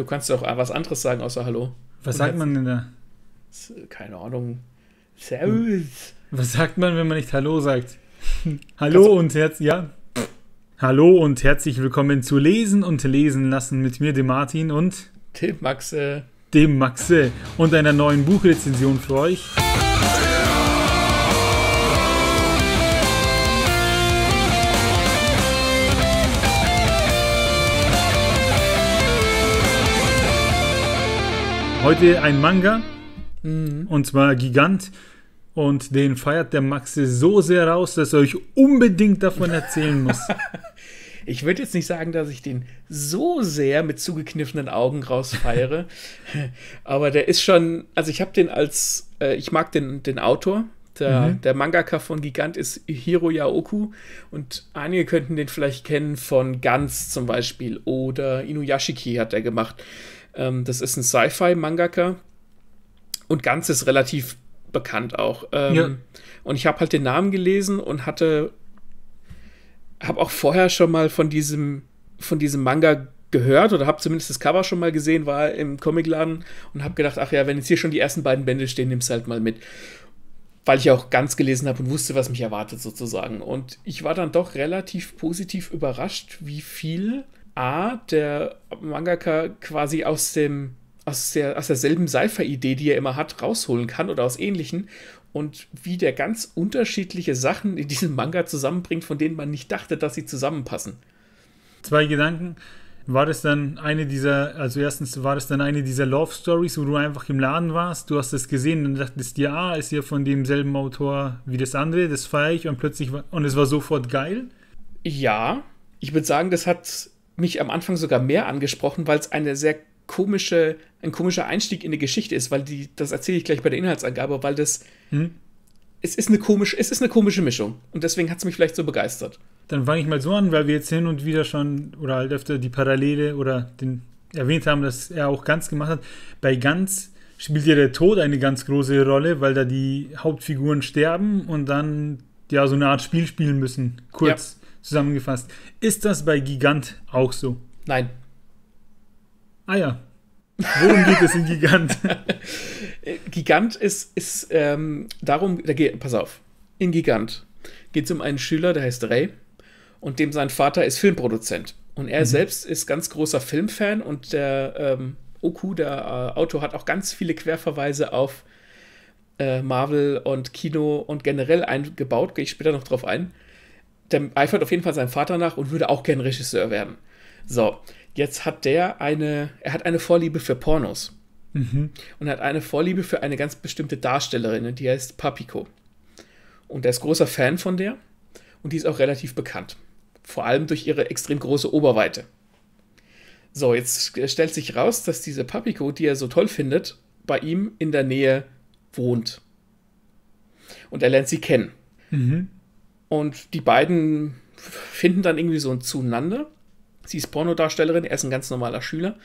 Du kannst auch was anderes sagen außer Hallo. Was sagt man denn da? Keine Ahnung. Servus. Was sagt man, wenn man nicht Hallo sagt? Hallo und herzlich, ja. Hallo und herzlich willkommen zu Lesen und Lesen lassen mit mir, dem Martin und dem Maxe. Dem Maxe und einer neuen Buchrezension für euch. Heute ein Manga mhm. und zwar Gigant. Und den feiert der Maxi so sehr raus, dass er euch unbedingt davon erzählen muss. ich würde jetzt nicht sagen, dass ich den so sehr mit zugekniffenen Augen rausfeiere, aber der ist schon, also ich habe den als, äh, ich mag den, den Autor, der, mhm. der, Mangaka von Gigant ist Hiro Yaoku und einige könnten den vielleicht kennen von Gans zum Beispiel oder Inuyashiki hat er gemacht. Ähm, das ist ein Sci-Fi-Mangaka und ganz ist relativ bekannt auch. Ähm, ja. Und ich habe halt den Namen gelesen und hatte, habe auch vorher schon mal von diesem, von diesem Manga gehört oder habe zumindest das Cover schon mal gesehen, war im Comicladen und habe gedacht, ach ja, wenn jetzt hier schon die ersten beiden Bände stehen, nimm es halt mal mit. Weil ich auch ganz gelesen habe und wusste, was mich erwartet sozusagen. Und ich war dann doch relativ positiv überrascht, wie viel A, der Mangaka quasi aus dem aus, der, aus derselben Seifer-Idee, die er immer hat, rausholen kann oder aus ähnlichen und wie der ganz unterschiedliche Sachen in diesem Manga zusammenbringt, von denen man nicht dachte, dass sie zusammenpassen. Zwei Gedanken. War das dann eine dieser, also erstens, war das dann eine dieser Love Stories, wo du einfach im Laden warst, du hast das gesehen und dachtest, dir, ah, ist ja von demselben Autor wie das andere, das feiere ich und plötzlich, war, und es war sofort geil? Ja, ich würde sagen, das hat mich am Anfang sogar mehr angesprochen, weil es eine sehr komische, ein komischer Einstieg in die Geschichte ist, weil die, das erzähle ich gleich bei der Inhaltsangabe, weil das, hm? es ist eine komische, es ist eine komische Mischung und deswegen hat es mich vielleicht so begeistert. Dann fange ich mal so an, weil wir jetzt hin und wieder schon oder halt öfter die Parallele oder den erwähnt haben, dass er auch ganz gemacht hat. Bei ganz spielt ja der Tod eine ganz große Rolle, weil da die Hauptfiguren sterben und dann ja so eine Art Spiel spielen müssen, kurz. Ja zusammengefasst. Ist das bei Gigant auch so? Nein. Ah ja. Worum geht es in Gigant? Gigant ist, ist ähm, darum, da geht, pass auf, in Gigant geht es um einen Schüler, der heißt Ray und dem sein Vater ist Filmproduzent. Und er mhm. selbst ist ganz großer Filmfan und der ähm, Oku, der äh, Autor, hat auch ganz viele Querverweise auf äh, Marvel und Kino und generell eingebaut, gehe ich später noch drauf ein der eifert auf jeden Fall seinem Vater nach und würde auch gern Regisseur werden. So, jetzt hat der eine, er hat eine Vorliebe für Pornos. Mhm. Und hat eine Vorliebe für eine ganz bestimmte Darstellerin, die heißt Papiko. Und er ist großer Fan von der und die ist auch relativ bekannt. Vor allem durch ihre extrem große Oberweite. So, jetzt stellt sich raus, dass diese Papiko, die er so toll findet, bei ihm in der Nähe wohnt. Und er lernt sie kennen. Mhm. Und die beiden finden dann irgendwie so ein Zueinander. Sie ist Pornodarstellerin, er ist ein ganz normaler Schüler.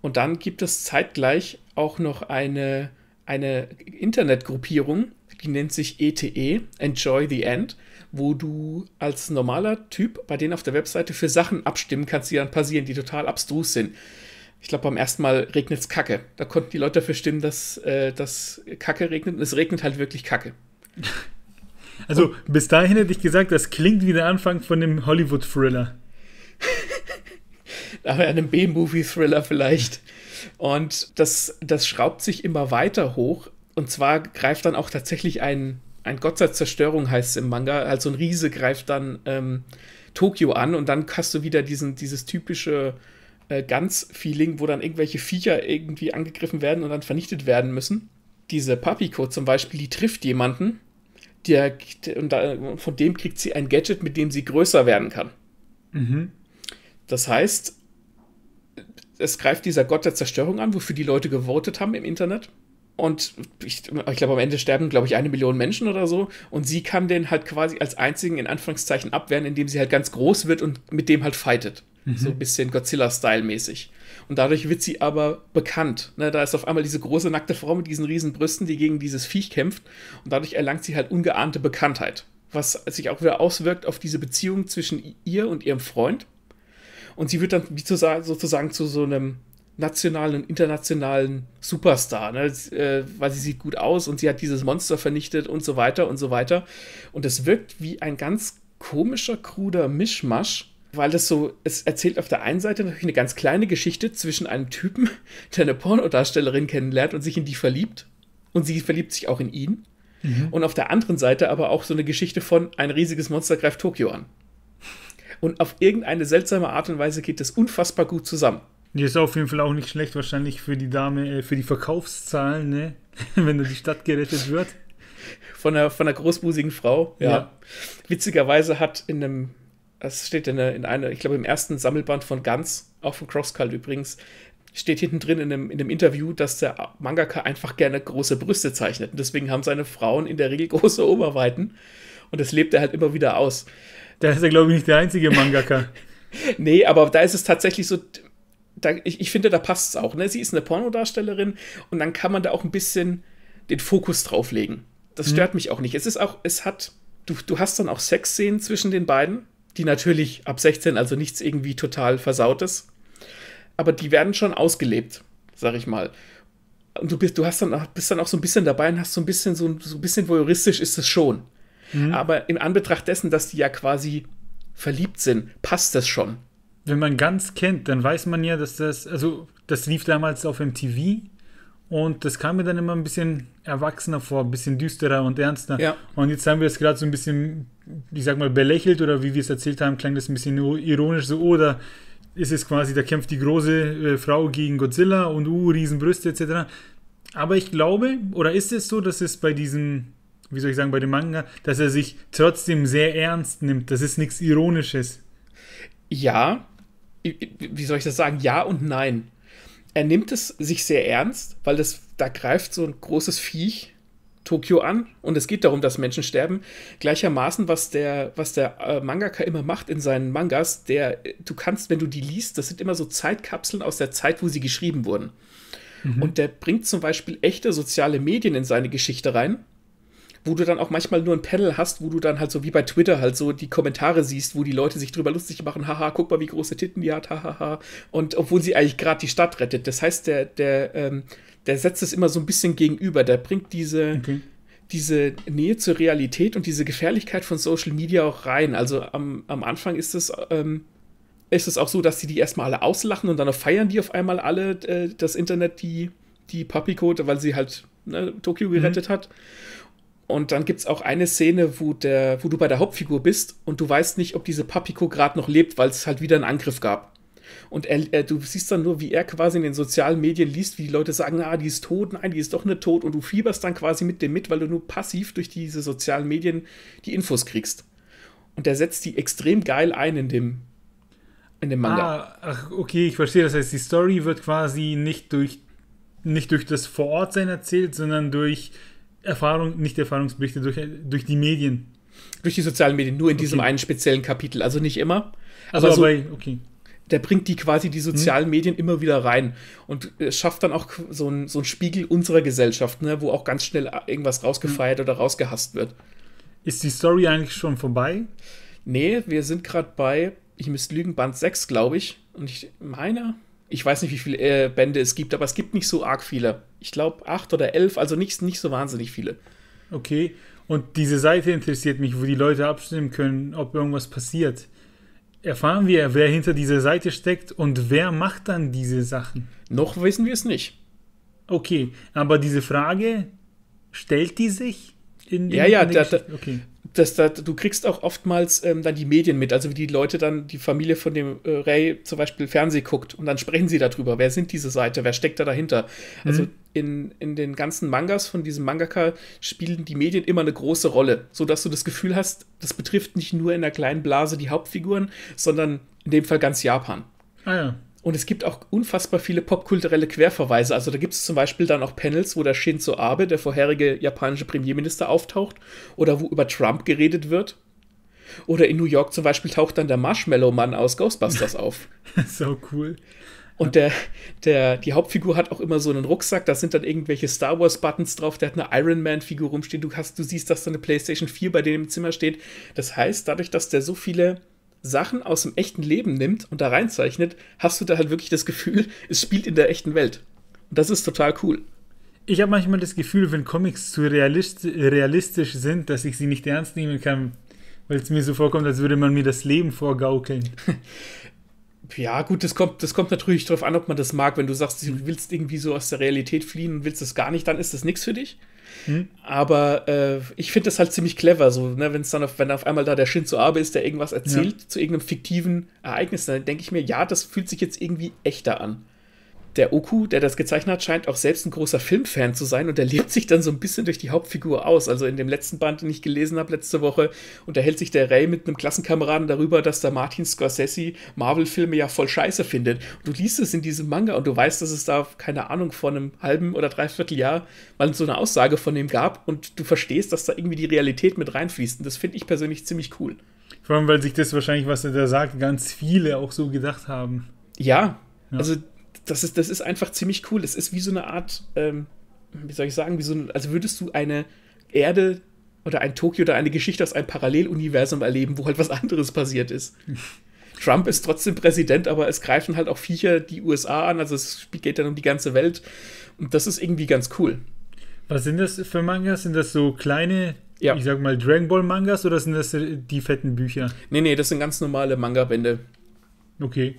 Und dann gibt es zeitgleich auch noch eine, eine Internetgruppierung, die nennt sich ETE, e, Enjoy the End, wo du als normaler Typ bei denen auf der Webseite für Sachen abstimmen kannst, die dann passieren, die total abstrus sind. Ich glaube, beim ersten Mal regnet es Kacke. Da konnten die Leute dafür stimmen, dass, äh, dass Kacke regnet. Und es regnet halt wirklich Kacke. Also Und bis dahin hätte ich gesagt, das klingt wie der Anfang von einem Hollywood-Thriller. Aber einem B-Movie-Thriller vielleicht. Und das, das schraubt sich immer weiter hoch. Und zwar greift dann auch tatsächlich ein, ein Gott sei Zerstörung, heißt es im Manga. Also ein Riese greift dann ähm, Tokio an und dann hast du wieder diesen, dieses typische äh, Ganz-Feeling, wo dann irgendwelche Viecher irgendwie angegriffen werden und dann vernichtet werden müssen. Diese Papiko zum Beispiel, die trifft jemanden der, und da, von dem kriegt sie ein Gadget, mit dem sie größer werden kann. Mhm. Das heißt, es greift dieser Gott der Zerstörung an, wofür die Leute gewotet haben im Internet. Und ich, ich glaube, am Ende sterben, glaube ich, eine Million Menschen oder so. Und sie kann den halt quasi als einzigen in Anführungszeichen abwehren, indem sie halt ganz groß wird und mit dem halt fightet. Mhm. So ein bisschen Godzilla-Style-mäßig. Und dadurch wird sie aber bekannt. Ne? Da ist auf einmal diese große nackte Frau mit diesen riesen Brüsten, die gegen dieses Viech kämpft. Und dadurch erlangt sie halt ungeahnte Bekanntheit. Was sich auch wieder auswirkt auf diese Beziehung zwischen ihr und ihrem Freund. Und sie wird dann wie zu, sozusagen zu so einem nationalen und internationalen Superstar, ne? Äh, weil sie sieht gut aus und sie hat dieses Monster vernichtet und so weiter und so weiter. Und es wirkt wie ein ganz komischer, kruder Mischmasch weil das so, es erzählt auf der einen Seite natürlich eine ganz kleine Geschichte zwischen einem Typen, der eine Pornodarstellerin kennenlernt und sich in die verliebt. Und sie verliebt sich auch in ihn. Mhm. Und auf der anderen Seite aber auch so eine Geschichte von ein riesiges Monster greift Tokio an. Und auf irgendeine seltsame Art und Weise geht das unfassbar gut zusammen. Die ist auf jeden Fall auch nicht schlecht, wahrscheinlich für die Dame, äh, für die Verkaufszahlen, ne? wenn da die Stadt gerettet wird. Von einer, von einer großbusigen Frau, ja. ja. Witzigerweise hat in einem es steht in, der, in einer, ich glaube im ersten Sammelband von Ganz, auch von Crosscut übrigens, steht hinten drin in einem, in einem Interview, dass der Mangaka einfach gerne große Brüste zeichnet. Und deswegen haben seine Frauen in der Regel große Oberweiten. Und das lebt er halt immer wieder aus. Da ist er, glaube ich, nicht der einzige Mangaka. nee, aber da ist es tatsächlich so. Da, ich, ich, finde, da passt es auch. Ne? Sie ist eine Pornodarstellerin und dann kann man da auch ein bisschen den Fokus drauflegen. Das mhm. stört mhm. mich auch nicht. Es ist auch, es hat, du, du hast dann auch Sexszenen zwischen den beiden die natürlich ab 16, also nichts irgendwie total Versautes, aber die werden schon ausgelebt, sag ich mal. Und du bist, du hast dann, bist dann auch so ein bisschen dabei und hast so ein bisschen, so, so ein bisschen voyeuristisch ist es schon. Mhm. Aber in Anbetracht dessen, dass die ja quasi verliebt sind, passt das schon. Wenn man ganz kennt, dann weiß man ja, dass das, also das lief damals auf MTV und das kam mir dann immer ein bisschen erwachsener vor, ein bisschen düsterer und ernster. Ja. Und jetzt haben wir es gerade so ein bisschen, ich sag mal, belächelt oder wie wir es erzählt haben, klang das ein bisschen ironisch so, oder oh, ist es quasi, da kämpft die große äh, Frau gegen Godzilla und uh, Riesenbrüste etc. Aber ich glaube, oder ist es so, dass es bei diesem, wie soll ich sagen, bei dem Manga, dass er sich trotzdem sehr ernst nimmt. Das ist nichts Ironisches. Ja, wie soll ich das sagen? Ja und nein er nimmt es sich sehr ernst, weil es, da greift so ein großes Viech Tokio an und es geht darum, dass Menschen sterben. Gleichermaßen, was der, was der äh, Mangaka immer macht in seinen Mangas, der, du kannst, wenn du die liest, das sind immer so Zeitkapseln aus der Zeit, wo sie geschrieben wurden. Mhm. Und der bringt zum Beispiel echte soziale Medien in seine Geschichte rein wo du dann auch manchmal nur ein Panel hast, wo du dann halt so wie bei Twitter halt so die Kommentare siehst, wo die Leute sich drüber lustig machen, haha, guck mal, wie große Titten die hat, hahaha. Und obwohl sie eigentlich gerade die Stadt rettet. Das heißt, der, der, ähm, der setzt es immer so ein bisschen gegenüber. Der bringt diese, okay. diese Nähe zur Realität und diese Gefährlichkeit von Social Media auch rein. Also am, am Anfang ist es. Ähm, ist es auch so, dass sie die erstmal alle auslachen und dann feiern die auf einmal alle äh, das Internet, die, die Puppycode, weil sie halt ne, Tokio mhm. gerettet mhm. hat. Und dann gibt es auch eine Szene, wo, der, wo du bei der Hauptfigur bist und du weißt nicht, ob diese Papiko gerade noch lebt, weil es halt wieder einen Angriff gab. Und er, er, du siehst dann nur, wie er quasi in den sozialen Medien liest, wie die Leute sagen, ah, die ist tot, nein, die ist doch nicht tot. Und du fieberst dann quasi mit dem mit, weil du nur passiv durch diese sozialen Medien die Infos kriegst. Und er setzt die extrem geil ein in dem, in dem Manga. Ah, ach, okay, ich verstehe. Das heißt, die Story wird quasi nicht durch, nicht durch das Vorortsein erzählt, sondern durch Erfahrung, nicht Erfahrungsberichte durch, durch die Medien. Durch die sozialen Medien, nur in okay. diesem einen speziellen Kapitel, also nicht immer. Also aber, so, aber okay. Der bringt die quasi die hm? sozialen hm. Medien immer wieder rein und schafft dann auch so einen so Spiegel unserer Gesellschaft, ne, wo auch ganz schnell irgendwas rausgefeiert hm. oder rausgehasst wird. Ist die Story eigentlich schon vorbei? Nee, wir sind gerade bei, ich müsste lügen, Band 6, glaube ich. Und ich meine, ich weiß nicht, wie viele äh, Bände es gibt, aber es gibt nicht so arg viele. Ich glaube acht oder elf, also nicht, nicht so wahnsinnig viele. Okay, und diese Seite interessiert mich, wo die Leute abstimmen können, ob irgendwas passiert. Erfahren wir, wer hinter dieser Seite steckt und wer macht dann diese Sachen? Noch wissen wir es nicht. Okay, aber diese Frage, stellt die sich? In, in, ja, ja, in da, da, okay das, das, du kriegst auch oftmals ähm, dann die Medien mit, also wie die Leute dann, die Familie von dem äh, Ray zum Beispiel Fernseh guckt und dann sprechen sie darüber. Wer sind diese Seite? Wer steckt da dahinter? Also mhm. Also in, in den ganzen Mangas von diesem Mangaka spielen die Medien immer eine große Rolle, sodass du das Gefühl hast, das betrifft nicht nur in der kleinen Blase die Hauptfiguren, sondern in dem Fall ganz Japan. Ah ja. Und es gibt auch unfassbar viele popkulturelle Querverweise. Also da gibt es zum Beispiel dann auch Panels, wo der Shinzo Abe, der vorherige japanische Premierminister, auftaucht oder wo über Trump geredet wird. Oder in New York zum Beispiel taucht dann der Marshmallow-Mann aus Ghostbusters auf. so cool. Und der, der, die Hauptfigur hat auch immer so einen Rucksack, da sind dann irgendwelche Star Wars-Buttons drauf, der hat eine Iron Man-Figur rumstehen, du, hast, du siehst, dass da eine PlayStation 4 bei denen im Zimmer steht. Das heißt, dadurch, dass der so viele Sachen aus dem echten Leben nimmt und da reinzeichnet, hast du da halt wirklich das Gefühl, es spielt in der echten Welt. Und das ist total cool. Ich habe manchmal das Gefühl, wenn Comics zu realistisch sind, dass ich sie nicht ernst nehmen kann, weil es mir so vorkommt, als würde man mir das Leben vorgaukeln. Ja, gut, das kommt, das kommt natürlich darauf an, ob man das mag. Wenn du sagst, du willst irgendwie so aus der Realität fliehen und willst das gar nicht, dann ist das nichts für dich. Hm? Aber äh, ich finde das halt ziemlich clever, so, ne, wenn es dann auf, wenn auf einmal da der Shinzo Abe ist, der irgendwas erzählt ja. zu irgendeinem fiktiven Ereignis, dann denke ich mir, ja, das fühlt sich jetzt irgendwie echter an der Oku, der das gezeichnet hat, scheint auch selbst ein großer Filmfan zu sein und er lebt sich dann so ein bisschen durch die Hauptfigur aus. Also in dem letzten Band, den ich gelesen habe letzte Woche, unterhält sich der Ray mit einem Klassenkameraden darüber, dass der Martin Scorsese Marvel-Filme ja voll scheiße findet. Und du liest es in diesem Manga und du weißt, dass es da, keine Ahnung, vor einem halben oder dreiviertel Jahr mal so eine Aussage von ihm gab und du verstehst, dass da irgendwie die Realität mit reinfließt. Und das finde ich persönlich ziemlich cool. Vor allem, weil sich das wahrscheinlich, was er da sagt, ganz viele auch so gedacht haben. Ja, ja. also das ist, das ist einfach ziemlich cool. Das ist wie so eine Art, ähm, wie soll ich sagen, wie so ein, also würdest du eine Erde oder ein Tokio oder eine Geschichte aus einem Paralleluniversum erleben, wo halt was anderes passiert ist. Trump ist trotzdem Präsident, aber es greifen halt auch Viecher die USA an, also es geht dann um die ganze Welt. Und das ist irgendwie ganz cool. Was sind das für Mangas? Sind das so kleine, ja. ich sag mal, Dragon Ball Mangas oder sind das die fetten Bücher? Nee, nee, das sind ganz normale Manga-Bände. Okay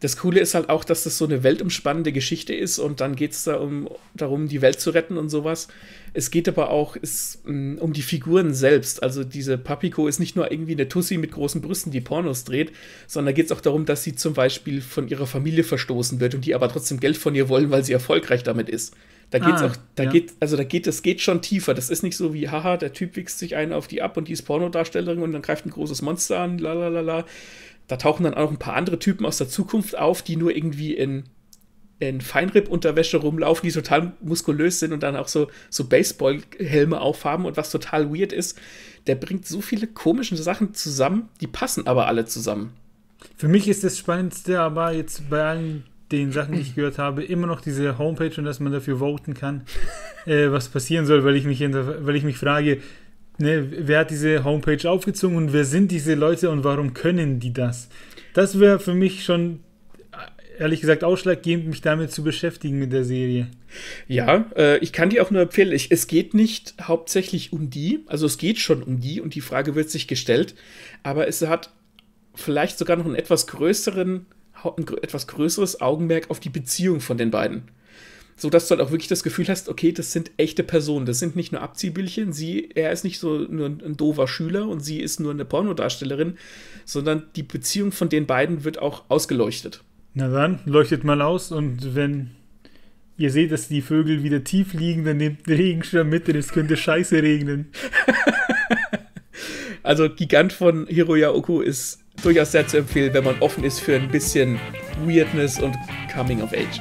das Coole ist halt auch, dass das so eine weltumspannende Geschichte ist und dann geht es da um, darum, die Welt zu retten und sowas. Es geht aber auch ist, mm, um die Figuren selbst. Also diese Papiko ist nicht nur irgendwie eine Tussi mit großen Brüsten, die Pornos dreht, sondern geht es auch darum, dass sie zum Beispiel von ihrer Familie verstoßen wird und die aber trotzdem Geld von ihr wollen, weil sie erfolgreich damit ist. Da geht's ah, auch, da ja. geht, also da geht, das geht schon tiefer. Das ist nicht so wie, haha, der Typ wichst sich einen auf die ab und die ist Pornodarstellerin und dann greift ein großes Monster an, la la la la da tauchen dann auch ein paar andere Typen aus der Zukunft auf, die nur irgendwie in, in Feinripp-Unterwäsche rumlaufen, die total muskulös sind und dann auch so, so Baseball-Helme aufhaben und was total weird ist. Der bringt so viele komische Sachen zusammen, die passen aber alle zusammen. Für mich ist das Spannendste aber jetzt bei allen den Sachen, die ich gehört habe, immer noch diese Homepage und dass man dafür voten kann, äh, was passieren soll, weil ich mich, weil ich mich frage, ne, wer hat diese Homepage aufgezogen und wer sind diese Leute und warum können die das? Das wäre für mich schon ehrlich gesagt ausschlaggebend, mich damit zu beschäftigen mit der Serie. Ja, äh, ich kann dir auch nur empfehlen. Ich, es geht nicht hauptsächlich um die, also es geht schon um die und die Frage wird sich gestellt, aber es hat vielleicht sogar noch einen etwas größeren, ein etwas größeres Augenmerk auf die Beziehung von den beiden so dass du halt auch wirklich das Gefühl hast, okay, das sind echte Personen, das sind nicht nur Abziehbildchen, sie, er ist nicht so nur ein, ein doofer Schüler und sie ist nur eine Pornodarstellerin, sondern die Beziehung von den beiden wird auch ausgeleuchtet. Na dann, leuchtet mal aus und wenn ihr seht, dass die Vögel wieder tief liegen, dann nehmt den Regenschirm mit, denn es könnte scheiße regnen. also Gigant von Hiroya Oku ist durchaus sehr zu empfehlen, wenn man offen ist für ein bisschen Weirdness und Coming of Age.